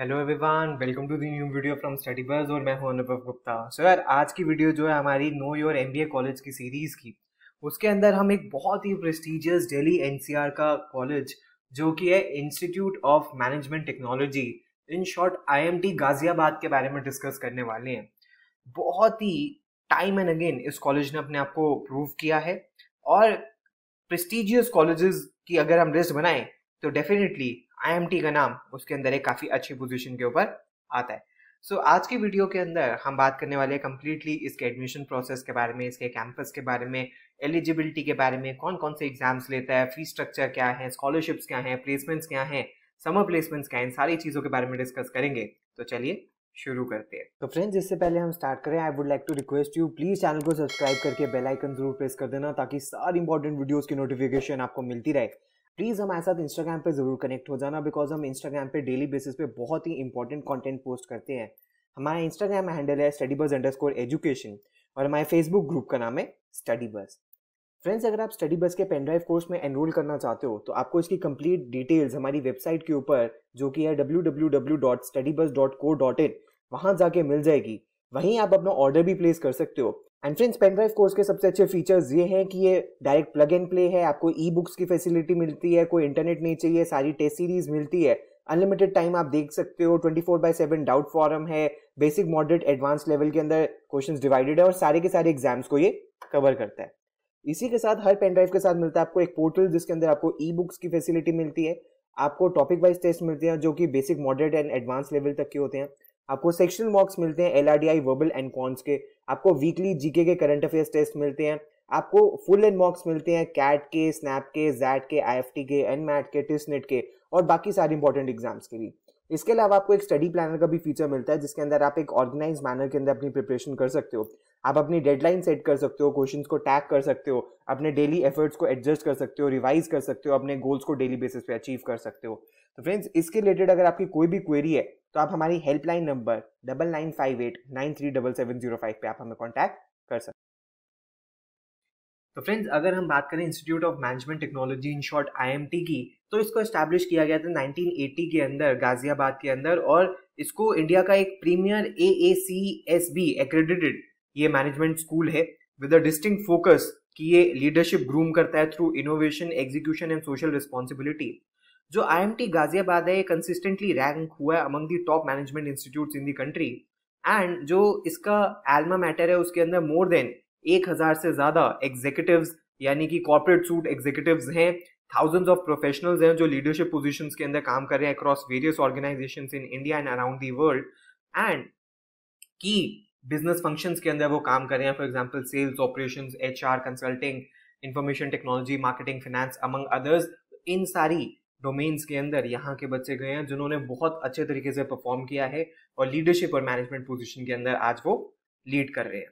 hello everyone welcome to the new video from study bus और मैं हूं अनुभव गुप्ता सो यार आज की वीडियो जो है हमारी नो योर एमबीए कॉलेज की सीरीज़ की उसके अंदर हम एक बहुत ही प्रेस्टिजियस दिल्ली एनसीआर का कॉलेज जो कि है institute of management technology in short IMT Ghaziabad के बारे में डिस्कस करने वाले हैं बहुत ही टाइम एंड अगेन इस कॉलेज ने अपने आप को प्रूव किया है और प्रेस्टिजियस कॉलेजेस की अगर हम लिस्ट बनाएं तो डेफिनेटली आई का नाम उसके अंदर एक काफ़ी अच्छी पोजिशन के ऊपर आता है सो so, आज की वीडियो के अंदर हम बात करने वाले हैं कम्प्लीटली इसके एडमिशन प्रोसेस के बारे में इसके कैंपस के बारे में एलिजिबिलिटी के बारे में कौन कौन से एग्जाम्स लेता है फीस स्ट्रक्चर क्या है स्कॉलरशिप्स क्या हैं प्लेसमेंट्स क्या हैं समर प्लेसमेंट्स क्या हैं इन सारी चीज़ों के बारे में डिस्कस करेंगे तो चलिए शुरू करते हैं तो फ्रेंड्स इससे पहले हम स्टार्ट करें I would like to request you please channel को सब्सक्राइब करके बेल आइकन जरूर प्रेस कर देना ताकि सारी इंपॉर्टेंट वीडियोस की नोटिफिकेशन आपको मिलती रहे प्लीज़ हमारे साथ इंस्टाग्राम पे ज़रूर कनेक्ट हो जाना बिकॉज हम इंस्टाग्राम पे डेली बेसिस पे बहुत ही इंपॉर्टेंट कंटेंट पोस्ट करते हैं हमारा इंस्टाग्राम हैंडल है study bus underscore education और हमारे फेसबुक ग्रुप का नाम है स्टडी बस फ्रेंड्स अगर आप स्टडी बस के पेनड्राइव कोर्स में एनरोल करना चाहते हो तो आपको इसकी कंप्लीट डिटेल्स हमारी वेबसाइट के ऊपर जो कि है W W W dot dot dot study bus को इन वहाँ जाके मिल जाएगी वहीं आप अपना ऑर्डर भी प्लेस कर सकते हो एंड फ्रेंड्स ड्राइव कोर्स के सबसे अच्छे फीचर्स ये हैं कि ये डायरेक्ट प्लग एंड प्ले है आपको ई बुक्स की फैसिलिटी मिलती है कोई इंटरनेट नहीं चाहिए सारी टेस्ट सीरीज मिलती है अनलिमिटेड टाइम आप देख सकते हो twenty four by seven doubt forum है बेसिक मॉडरेट एडवांस लेवल के अंदर क्वेश्चन डिवाइडेड है और सारे के सारे एग्जाम्स को ये कवर करता है इसी के साथ हर पेन ड्राइव के साथ मिलता है आपको एक पोर्टल जिसके अंदर आपको ई बुक्स की फैसिलिटी मिलती है आपको टॉपिक वाइज टेस्ट मिलते हैं जो कि basic moderate and advance level तक के होते हैं आपको सेक्शनल मॉक्स मिलते हैं L R D I verbal and quants के आपको वीकली जीके के करंट अफेयर्स टेस्ट मिलते हैं आपको फुल एंड मॉक्स मिलते हैं कैट के स्नैप के जैट के आई एफ टी के एन मैट के नेट के और बाकी सारे इंपॉर्टेंट एग्जाम्स के भी इसके अलावा आपको एक स्टडी प्लानर का भी फीचर मिलता है जिसके अंदर आप एक ऑर्गेनाइज मैनर के अंदर अपनी प्रिपरेशन कर सकते हो आप अपनी डेडलाइन सेट कर सकते हो क्वेश्चंस को टैग कर सकते हो अपने डेली एफर्ट्स को एडजस्ट कर सकते हो रिवाइज कर सकते हो अपने गोल्स को डेली बेसिस पे अचीव कर सकते हो तो फ्रेंड्स इसके रिलेटेड अगर आपकी कोई भी क्वेरी है तो आप हमारी helpline number double nine five eight nine three double seven zero five पे आप हमें कॉन्टैक्ट कर सकते तो फ्रेंड्स अगर हम बात करें institute of management technology in short IMT की तो इसको इस्टेब्लिश किया गया था 1980 के अंदर गाजियाबाद के अंदर और इसको इंडिया का एक premier A A C S B accredited ये मैनेजमेंट स्कूल है विद अ डिस्टिंग फोकस कि ये लीडरशिप ग्रूम करता है through innovation execution and social responsibility जो IMT गाजियाबाद है ये कंसिस्टेंटली रैंक हुआ है among the top management institute in the country and जो इसका एल्मा मैटर है उसके अंदर मोर देन एक हज़ार से ज़्यादा एग्जीक्यूटिव यानी कि कॉर्पोरेट सूट एग्जीक्यूटिव हैं थाउजेंड्स ऑफ प्रोफेशनल्स हैं जो लीडरशिप पोजिशन के अंदर काम कर रहे हैं across various organisation in India and around the world and की बिजनेस फंक्शन के अंदर वो काम कर रहे हैं for example sales operation H R consulting information technology marketing finance among others इन सारी डोमेन्स के अंदर यहाँ के बच्चे गए हैं जिन्होंने बहुत अच्छे तरीके से परफॉर्म किया है और लीडरशिप और मैनेजमेंट पोजिशन के अंदर आज वो लीड कर रहे हैं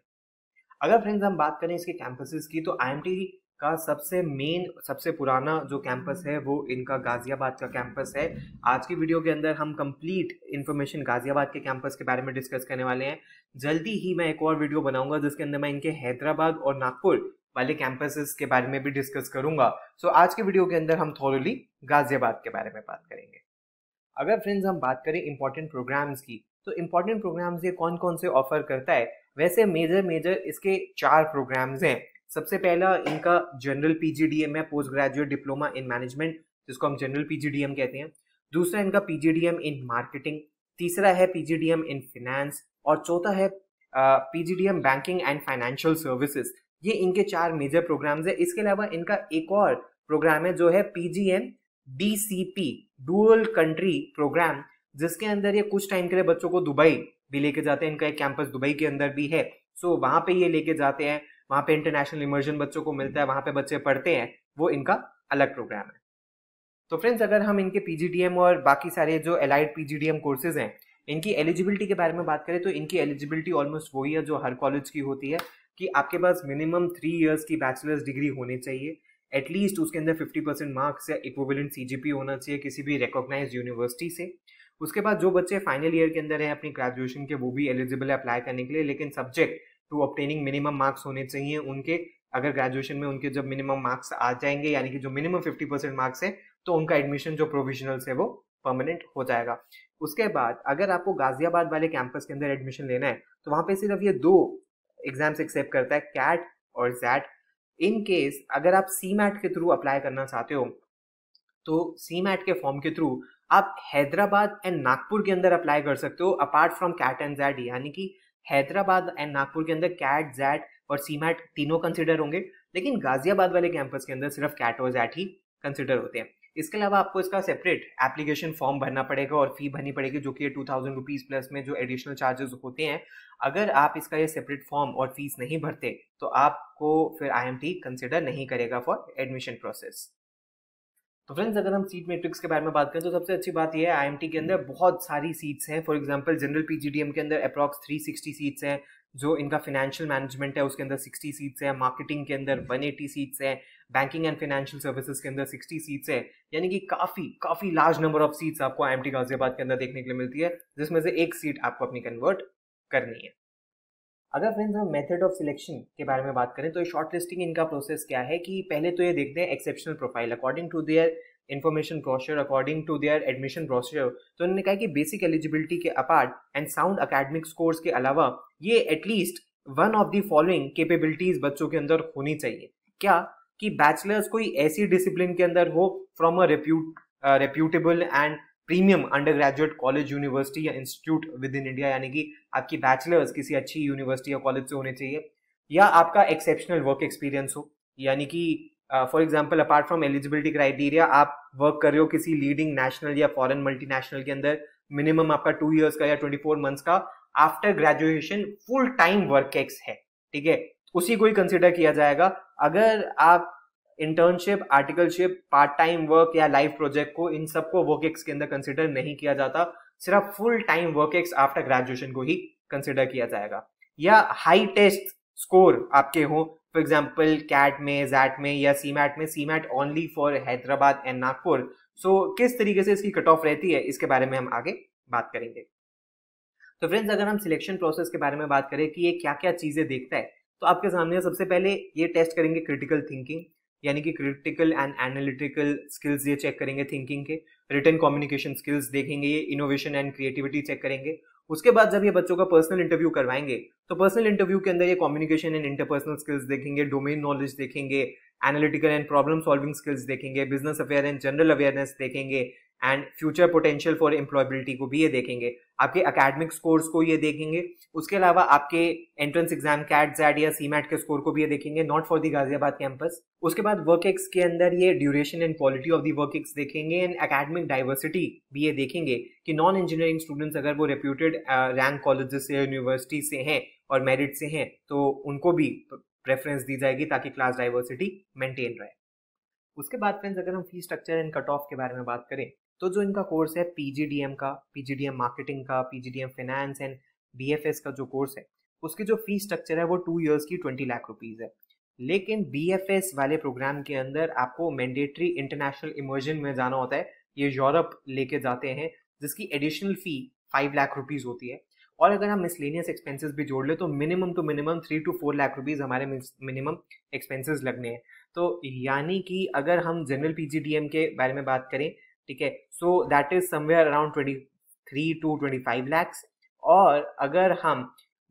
अगर फ्रेंड्स हम बात करें इसके कैंपसेस की तो आई का सबसे मेन सबसे पुराना जो कैंपस है वो इनका गाज़ियाबाद का कैंपस है आज की वीडियो के अंदर हम कंप्लीट इन्फॉर्मेशन गाज़ियाबाद के कैंपस के बारे में डिस्कस करने वाले हैं जल्दी ही मैं एक और वीडियो बनाऊंगा जिसके अंदर मैं इनके हैदराबाद और नागपुर वाले कैंपसेस के बारे में भी डिस्कस करूंगा सो so, आज के वीडियो के अंदर हम थोरली गाजियाबाद के बारे में बात करेंगे अगर फ्रेंड्स हम बात करें इंपॉर्टेंट प्रोग्राम्स की तो इम्पॉर्टेंट प्रोग्राम्स ये कौन कौन से ऑफर करता है वैसे मेजर मेजर इसके चार प्रोग्राम्स हैं सबसे पहला इनका जनरल पीजीडीएम है post graduate diploma in management जिसको हम जनरल पीजीडीएम कहते हैं दूसरा इनका पीजीडीएम इन मार्केटिंग तीसरा है पीजीडीएम इन फिनेंस और चौथा है PGDM banking and financial services ये इनके चार मेजर प्रोग्राम्स है इसके अलावा इनका एक और प्रोग्राम है जो है PGM DCP dual country program जिसके अंदर ये कुछ टाइम के लिए बच्चों को दुबई भी लेके जाते हैं इनका एक कैंपस दुबई के अंदर भी है सो so, वहां पे ये लेके जाते हैं वहां पे इंटरनेशनल इमर्जन बच्चों को मिलता है वहां पे बच्चे पढ़ते हैं वो इनका अलग प्रोग्राम है तो फ्रेंड्स अगर हम इनके पीजीडीएम और बाकी सारे जो एलाइड पीजीडीएम कोर्सेज हैं इनकी एलिजिबिलिटी के बारे में बात करें तो इनकी एलिजिबिलिटी ऑलमोस्ट वही है जो हर कॉलेज की होती है कि आपके पास मिनिमम थ्री इयर्स की बैचलर्स डिग्री होनी चाहिए एटलीस्ट उसके अंदर फिफ्टी परसेंट मार्क्स या इक्विवेलेंट सी होना चाहिए किसी भी रिकॉग्नाइज यूनिवर्सिटी से उसके बाद जो बच्चे फाइनल ईयर के अंदर हैं अपनी ग्रेजुएशन के वो भी एलिजिबल है अप्लाई करने के लिए लेकिन subject to obtaining minimum marks होने चाहिए उनके अगर ग्रेजुएशन में उनके जब मिनिमम मार्क्स आ जाएंगे यानी कि जो मिनिमम फिफ्टी परसेंट मार्क्स है तो उनका एडमिशन जो प्रोविजनल है वो परमानेंट हो जाएगा उसके बाद अगर आपको गाजियाबाद वाले कैंपस के अंदर एडमिशन लेना है तो वहाँ पे सिर्फ ये दो एग्जाम्स एक्सेप्ट करता है कैट और जैट इन केस अगर आप सी मैट के थ्रू अप्लाई करना चाहते हो तो सी मैट के फॉर्म के थ्रू आप हैदराबाद एंड नागपुर के अंदर अप्लाई कर सकते हो apart from CAT and XAT यानी कि हैदराबाद एंड नागपुर के अंदर कैट जैट और सी मैट तीनों कंसिडर होंगे लेकिन गाजियाबाद वाले कैंपस के अंदर सिर्फ कैट और जैट ही कंसिडर होते हैं इसके अलावा आपको इसका सेपरेट एप्लीकेशन फॉर्म भरना पड़ेगा और फी भरनी पड़ेगी जो कि टू थाउजेंड रुपीज़ प्लस में जो एडिशनल चार्जेस होते हैं अगर आप इसका ये सेपरेट फॉर्म और फीस नहीं भरते तो आपको फिर आई कंसिडर नहीं करेगा फॉर एडमिशन प्रोसेस तो फ्रेंड्स अगर हम सीट मैट्रिक्स के बारे में बात करें तो सबसे अच्छी बात यह है आई के अंदर बहुत सारी सीट्स हैं फॉर एग्जाम्पल जनरल पी के अंदर अप्रॉक्स थ्री सीट्स हैं जो इनका फाइनेंशियल मैनेजमेंट है उसके अंदर सिक्सटी सीट्स हैं मार्केटिंग के अंदर वन सीट्स हैं बैंकिंग एंड फाइनेंशियल सर्विसेज के अंदर 60 सीट्स है यानी कि काफ़ी काफ़ी लार्ज नंबर ऑफ सीट्स आपको आई एम टी गाजियाबाद के अंदर देखने के लिए मिलती है जिसमें से एक सीट आपको अपनी कन्वर्ट करनी है अगर फ्रेंड्स हम मेथड ऑफ सिलेक्शन के बारे में बात करें तो शॉर्ट लिस्टिंग इनका प्रोसेस क्या है कि पहले तो ये देखते हैं exceptional profile according to their information brochure according to their admission brochure तो उन्होंने कहा कि बेसिक एलिजिबिलिटी के apart and sound academic scores के अलावा ये at least one of the following capabilities बच्चों के अंदर होनी चाहिए क्या कि बैचलर्स कोई ऐसी डिसिप्लिन के अंदर हो from a repute reputable and premium under graduate college university या इंस्टीट्यूट विद इन इंडिया यानी कि आपकी बैचलर्स किसी अच्छी यूनिवर्सिटी या कॉलेज से होने चाहिए या आपका एक्सेप्शनल वर्क एक्सपीरियंस हो यानी कि for example apart from eligibility criteria आप वर्क कर रहे हो किसी लीडिंग नेशनल या फॉरन नेशनल के अंदर मिनिमम आपका टू ईयर्स का या ट्वेंटी फोर मंथ्स का after graduation full time work ex है ठीक है उसी को ही कंसिडर किया जाएगा अगर आप internship articleship part time work या लाइफ प्रोजेक्ट को इन सबको वर्क एक्स के अंदर कंसिडर नहीं किया जाता सिर्फ full time work ex after graduation को ही कंसिडर किया जाएगा या हाई टेस्ट स्कोर आपके हो फॉर एग्जाम्पल कैट में जैट में या मैट में MAT only for Hyderabad and Nagpur so किस तरीके से इसकी कट ऑफ रहती है इसके बारे में हम आगे बात करेंगे तो फ्रेंड्स अगर हम सिलेक्शन प्रोसेस के बारे में बात करें कि ये क्या क्या चीज़ें देखता है तो आपके सामने सबसे पहले ये टेस्ट करेंगे क्रिटिकल थिंकिंग यानी कि क्रिटिकल एंड एनालिटिकल स्किल्स ये चेक करेंगे थिंकिंग के रिटर्न कम्युनिकेशन स्किल्स देखेंगे ये इनोवेशन एंड क्रिएटिविटी चेक करेंगे उसके बाद जब ये बच्चों का पर्सनल इंटरव्यू करवाएंगे तो पर्सनल इंटरव्यू के अंदर ये कम्युनिकेशन एंड इंटरपर्सनल स्किल्स देखेंगे डोमेन नॉलेज देखेंगे analytical and problem solving skills देखेंगे business aware and general awareness देखेंगे and future potential for employability को भी ये देखेंगे आपके अकेडमिक स्कोर्स को ये देखेंगे उसके अलावा आपके एंट्रेंस एग्जाम कैट जैड या सी के स्कोर को भी ये देखेंगे not for the Ghaziabad campus उसके बाद वर्क एक्स के अंदर ये duration and quality of the work ex देखेंगे एंड अकेडमिक डाइवर्सिटी भी ये देखेंगे कि नॉन इंजीनियरिंग स्टूडेंट्स अगर वो रेप्यूटेड रैंक कॉलेज से यूनिवर्सिटी से हैं और मेरिट से हैं तो उनको भी प्रेफरेंस दी जाएगी ताकि क्लास डाइवर्सिटी मेंटेन रहे उसके बाद फ्रेंड्स अगर हम fees structure and cut off के बारे में बात करें तो जो इनका कोर्स है पीजीडीएम का पीजीडीएम मार्केटिंग का पीजीडीएम फाइनेंस एंड बीएफएस का जो कोर्स है उसकी जो फी स्ट्रक्चर है वो टू ईयर्स की ट्वेंटी लाख रुपीज़ है लेकिन बीएफएस वाले प्रोग्राम के अंदर आपको मैंडेटरी इंटरनेशनल इमर्जन में जाना होता है ये यूरोप लेके जाते हैं जिसकी additional fee five lakh rupees होती है और अगर हम मिसलेनियस एक्सपेंसेस भी जोड़ ले तो minimum two minimum three to four lakh rupees हमारे मिनिमम एक्सपेंसेस लगने हैं तो यानी कि अगर हम जनरल पीजीडीएम के बारे में बात करें ठीक है so that is somewhere around twenty three to twenty five lakhs और अगर हम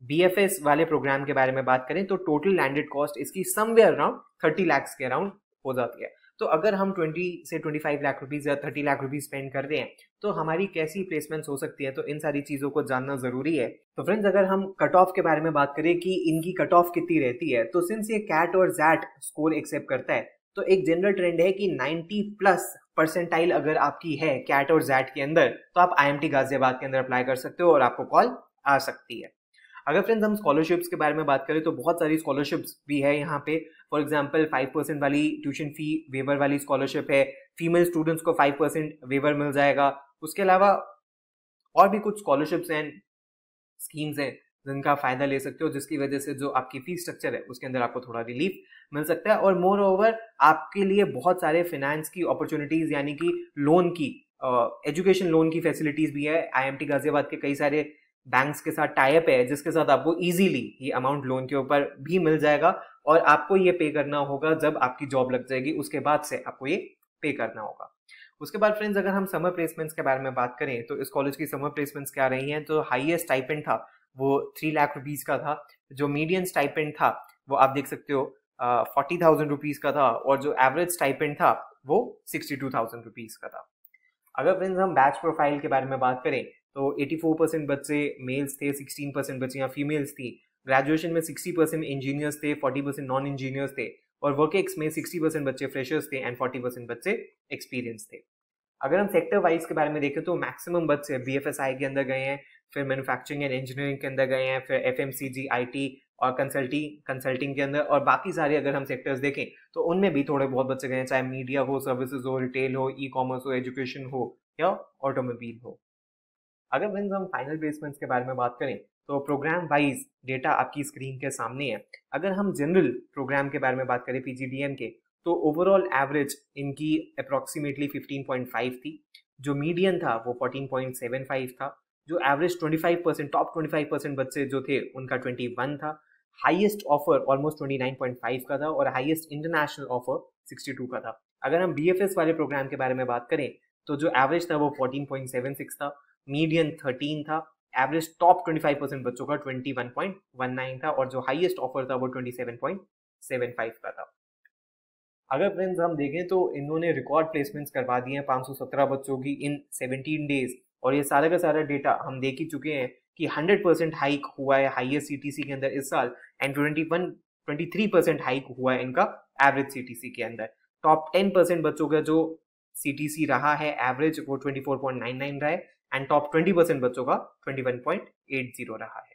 बी एफ एस वाले प्रोग्राम के बारे में बात करें तो टोटल लैंडेड कॉस्ट इसकी समवेयर अराउंड थर्टी लैक्स के अराउंड हो जाती है तो अगर हम ट्वेंटी से फाइव लाख रुपीज़ या थर्टी लाख रुपीज़ स्पेंड कर रहे हैं तो हमारी कैसी प्लेसमेंट्स हो सकती है तो इन सारी चीज़ों को जानना ज़रूरी है तो फ्रेंड्स अगर हम कट ऑफ के बारे में बात करें कि इनकी कट ऑफ कितनी रहती है तो सिंस ये कैट और जैट स्कोर एक्सेप्ट करता है तो एक जनरल ट्रेंड है कि 90 प्लस परसेंटाइल अगर आपकी है कैट और जैट के अंदर तो आप आई गाजियाबाद के अंदर अप्लाई कर सकते हो और आपको कॉल आ सकती है अगर फ्रेंड्स हम स्कॉलरशिप्स के बारे में बात करें तो बहुत सारी स्कॉलरशिप्स भी है यहाँ पे फॉर एग्जाम्पल फाइव परसेंट वाली ट्यूशन फी वेवर वाली स्कॉलरशिप है फीमेल स्टूडेंट्स को फाइव परसेंट वेवर मिल जाएगा उसके अलावा और भी कुछ स्कॉलरशिप्स एंड स्कीम्स हैं जिनका फायदा ले सकते हो जिसकी वजह से जो आपकी फी स्ट्रक्चर है उसके अंदर आपको थोड़ा रिलीफ मिल सकता है और मोर ओवर आपके लिए बहुत सारे फिनेंस की अपॉर्चुनिटीज यानी कि लोन की एजुकेशन लोन की फैसिलिटीज भी है आईएमटी गाजियाबाद के कई सारे बैंक्स के साथ टाइप है जिसके साथ आपको इजीली ये अमाउंट लोन के ऊपर भी मिल जाएगा और आपको ये पे करना होगा जब आपकी जॉब लग जाएगी उसके बाद से आपको ये पे करना होगा उसके बाद फ्रेंड्स अगर हम समर प्लेसमेंट्स के बारे में बात करें तो इस कॉलेज की समर प्लेसमेंट्स क्या रही हैं तो हाईएस्ट टाइपेंट था वो थ्री लाख रुपीज़ का था जो मीडियम स्टाइपेंड था वो आप देख सकते हो फोर्टी थाउजेंड रुपीज़ का था और जो एवरेज स्टाइपेंड था वो सिक्सटी टू थाउजेंड रुपीज़ का था अगर फ्रेंड्स हम बैच प्रोफाइल के बारे में बात करें तो एटी फोर परसेंट बच्चे मेल्स थे सिक्सटीन परसेंट बच्चियाँ फीमेल्स थी ग्रेजुएशन में सिक्सटी परसेंट इंजीनियर्स थे फोर्टी परसेंट नॉन इंजीनियर्स थे और वर्क एक्स में सिक्सटी परसेंट बच्चे फ्रेशर्स थे एंड फोर्टी परसेंट बच्चे एक्सपीरियंस थे अगर हम सेक्टर वाइज के बारे में देखें तो मैक्सिमम बच्चे बी के अंदर गए हैं फिर मैन्युफैक्चरिंग एंड इंजीनियरिंग के अंदर गए हैं फिर F M C G I T और कंसल्टिंग कंसल्टिंग के अंदर और बाकी सारे अगर हम सेक्टर्स देखें तो उनमें भी थोड़े बहुत बच्चे गए हैं चाहे मीडिया हो सर्विसेज हो रिटेल हो ई कॉमर्स हो एजुकेशन हो या ऑटोमोबाइल हो अगर मीन्स हम फाइनल प्लेसमेंट्स के बारे में बात करें तो प्रोग्राम वाइज डेटा आपकी स्क्रीन के सामने है अगर हम जनरल प्रोग्राम के बारे में बात करें पी के तो ओवरऑल एवरेज इनकी अप्रॉक्सीमेटली 15.5 थी जो मीडियन था वो 14.75 था जो एवरेज 25 परसेंट टॉप 25 परसेंट बच्चे जो थे उनका 21 था हाईएस्ट ऑफर ऑलमोस्ट 29.5 का था और हाईएस्ट इंटरनेशनल ऑफर 62 का था अगर हम बी वाले प्रोग्राम के बारे में बात करें तो जो एवरेज था वो 14.76 था मीडियम 13 था एवरेज टॉप 25 परसेंट बच्चों का 21.19 था और जो हाईएस्ट ऑफर था वो 27.75 का था अगर फ्रेंड्स हम देखें तो इन्होंने रिकॉर्ड प्लेसमेंट्स करवा दिए हैं 517 बच्चों की इन 17 डेज और ये सारा का सारा डेटा हम देख ही चुके हैं कि 100 परसेंट हाइक हुआ है हाईएस्ट सीटीसी के अंदर इस साल एंड 21 23 परसेंट हाइक हुआ है इनका एवरेज सीटीसी के अंदर टॉप 10 परसेंट बच्चों का जो सीटीसी रहा है एवरेज वो 24.99 रहा है एंड टॉप 20 परसेंट बच्चों का 21.80 रहा है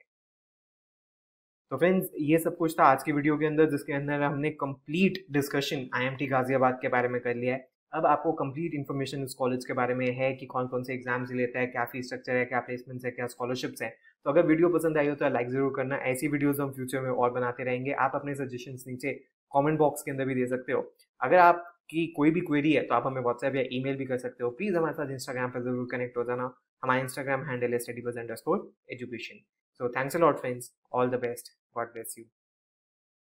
तो फ्रेंड्स ये सब कुछ था आज के वीडियो के अंदर जिसके अंदर हमने कंप्लीट डिस्कशन आईएमटी गाजियाबाद के बारे में कर लिया है अब आपको कंप्लीट इन्फॉर्मेशन उस कॉलेज के बारे में है कि कौन कौन से एग्जाम्स लेता है क्या फीस स्ट्रक्चर है क्या प्लेसमेंट्स है क्या स्कॉलरशिप्स है तो अगर वीडियो पसंद आई हो तो लाइक जरूर करना ऐसी वीडियोज हम फ्यूचर में और बनाते रहेंगे आप अपने सजेशन नीचे कॉमेंट बॉक्स के अंदर भी दे सकते हो अगर आपकी कोई भी क्वेरी है तो आप हमें व्हाट्सएप या ईमेल भी कर सकते हो प्लीज़ हमारे साथ इंस्टाग्राम पर जरूर कनेक्ट हो जाना हमारा इंस्टाग्राम हैंडल है study education so thanks a lot friends all the best God bless you